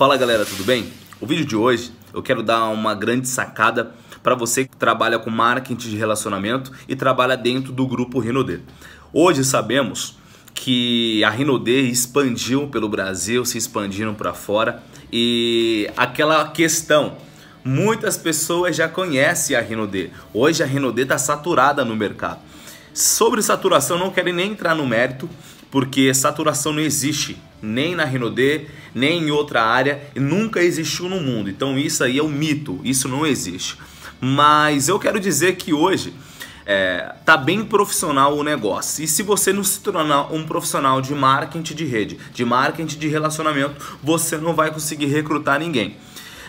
Fala galera, tudo bem? O vídeo de hoje eu quero dar uma grande sacada para você que trabalha com marketing de relacionamento e trabalha dentro do grupo Rinode. Hoje sabemos que a Rinode expandiu pelo Brasil, se expandiram para fora e aquela questão Muitas pessoas já conhecem a Rinode. Hoje a Rinode está saturada no mercado. Sobre saturação, não quero nem entrar no mérito, porque saturação não existe nem na Rinode, nem em outra área, e nunca existiu no mundo. Então isso aí é um mito, isso não existe. Mas eu quero dizer que hoje é, tá bem profissional o negócio. E se você não se tornar um profissional de marketing de rede, de marketing de relacionamento, você não vai conseguir recrutar ninguém.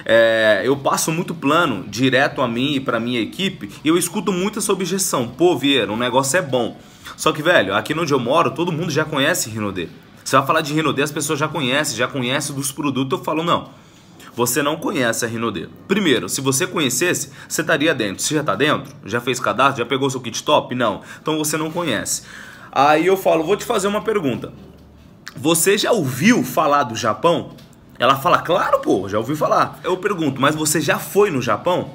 É, eu passo muito plano direto a mim e para minha equipe e eu escuto muita essa objeção. Pô, Vieira, o negócio é bom. Só que, velho, aqui onde eu moro, todo mundo já conhece Rinode. Você vai falar de Rinode, as pessoas já conhecem, já conhecem dos produtos. Eu falo, não, você não conhece a Rinode. Primeiro, se você conhecesse, você estaria dentro. Você já está dentro? Já fez cadastro? Já pegou seu kit top? Não. Então você não conhece. Aí eu falo, vou te fazer uma pergunta. Você já ouviu falar do Japão? Ela fala, claro, pô, já ouviu falar. Eu pergunto, mas você já foi no Japão?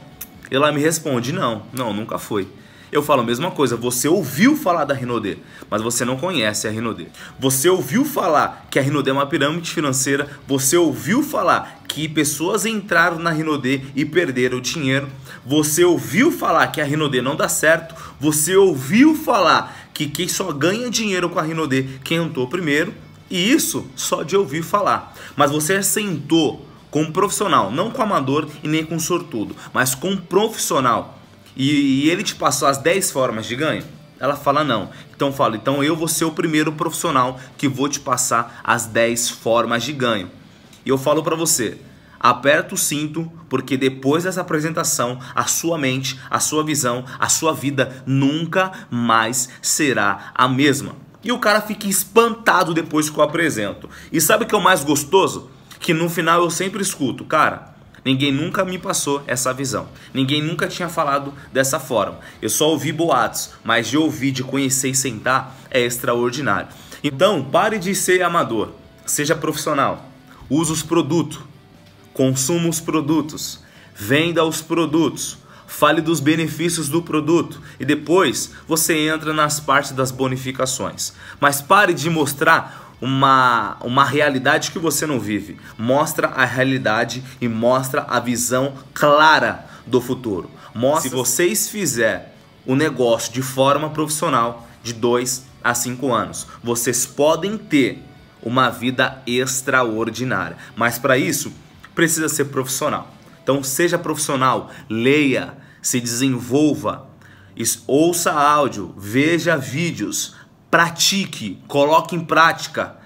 Ela me responde, não, não, nunca foi. Eu falo a mesma coisa, você ouviu falar da Renaudet, mas você não conhece a Renaudet. Você ouviu falar que a Renaudet é uma pirâmide financeira, você ouviu falar que pessoas entraram na Renaudet e perderam o dinheiro, você ouviu falar que a Renaudet não dá certo, você ouviu falar que quem só ganha dinheiro com a Renaudet quem entrou primeiro, e isso só de ouvir falar. Mas você sentou com um profissional, não com amador e nem com sortudo, mas com um profissional e, e ele te passou as 10 formas de ganho? Ela fala não. Então fala, então eu vou ser o primeiro profissional que vou te passar as 10 formas de ganho. E eu falo para você, aperta o cinto, porque depois dessa apresentação, a sua mente, a sua visão, a sua vida nunca mais será a mesma. E o cara fica espantado depois que eu apresento. E sabe o que é o mais gostoso? Que no final eu sempre escuto, cara, Ninguém nunca me passou essa visão. Ninguém nunca tinha falado dessa forma. Eu só ouvi boatos, mas de ouvir, de conhecer e sentar é extraordinário. Então, pare de ser amador. Seja profissional. Use os produtos. Consuma os produtos. Venda os produtos fale dos benefícios do produto e depois você entra nas partes das bonificações. Mas pare de mostrar uma, uma realidade que você não vive. Mostra a realidade e mostra a visão clara do futuro. Mostra... Se vocês fizer o negócio de forma profissional de 2 a 5 anos, vocês podem ter uma vida extraordinária. Mas para isso, precisa ser profissional. Então seja profissional, leia, se desenvolva, ouça áudio, veja vídeos, pratique, coloque em prática.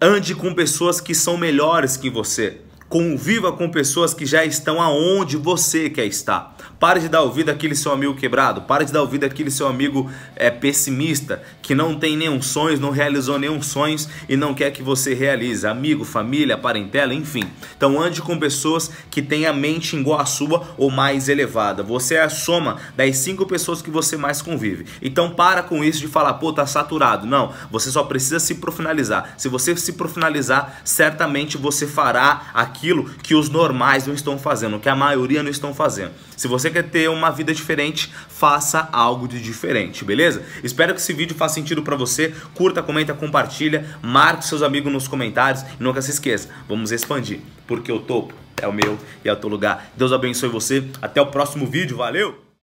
Ande com pessoas que são melhores que você. Conviva com pessoas que já estão aonde você quer estar. Pare de dar ouvido àquele seu amigo quebrado. Pare de dar ouvido àquele seu amigo é, pessimista, que não tem nenhum sonho, não realizou nenhum sonho e não quer que você realize. Amigo, família, parentela, enfim. Então ande com pessoas que têm a mente igual à sua ou mais elevada. Você é a soma das cinco pessoas que você mais convive. Então para com isso de falar, pô, tá saturado. Não, você só precisa se profinalizar. Se você se profinalizar, certamente você fará aquilo que os normais não estão fazendo, que a maioria não estão fazendo. Se se você quer ter uma vida diferente, faça algo de diferente, beleza? Espero que esse vídeo faça sentido para você. Curta, comenta, compartilha, marque seus amigos nos comentários e nunca se esqueça, vamos expandir, porque o topo é o meu e é o teu lugar. Deus abençoe você. Até o próximo vídeo. Valeu!